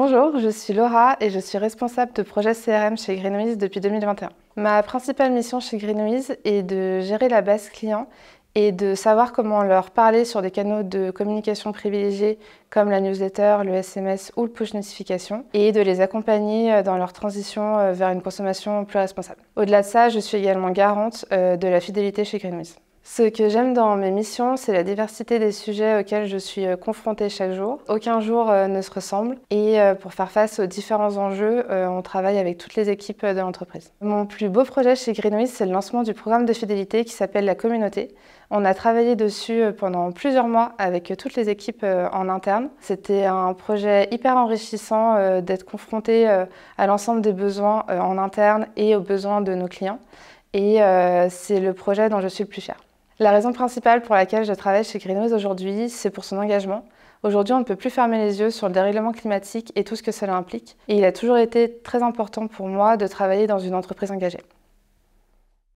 Bonjour, je suis Laura et je suis responsable de projet CRM chez Greenwiz depuis 2021. Ma principale mission chez Greenwiz est de gérer la base client et de savoir comment leur parler sur des canaux de communication privilégiés comme la newsletter, le SMS ou le push notification et de les accompagner euh, dans leur transition euh, vers une consommation plus responsable. Au-delà de ça, je suis également garante euh, de la fidélité chez Greenwiz. Ce que j'aime dans mes missions, c'est la diversité des sujets auxquels je suis euh, confrontée chaque jour. Aucun jour euh, ne se ressemble et euh, pour faire face aux différents enjeux, on travaille avec toutes les équipes de l'entreprise. Mon plus beau projet chez Greenwich, c'est le lancement du programme de fidélité qui s'appelle La Communauté. On a travaillé dessus pendant plusieurs mois avec toutes les équipes en interne. C'était un projet hyper enrichissant d'être confronté à l'ensemble des besoins en interne et aux besoins de nos clients. Et c'est le projet dont je suis le plus fière. La raison principale pour laquelle je travaille chez Greenwise aujourd'hui, c'est pour son engagement. Aujourd'hui, on ne peut plus fermer les yeux sur le dérèglement climatique et tout ce que cela implique. Et il a toujours été très important pour moi de travailler dans une entreprise engagée.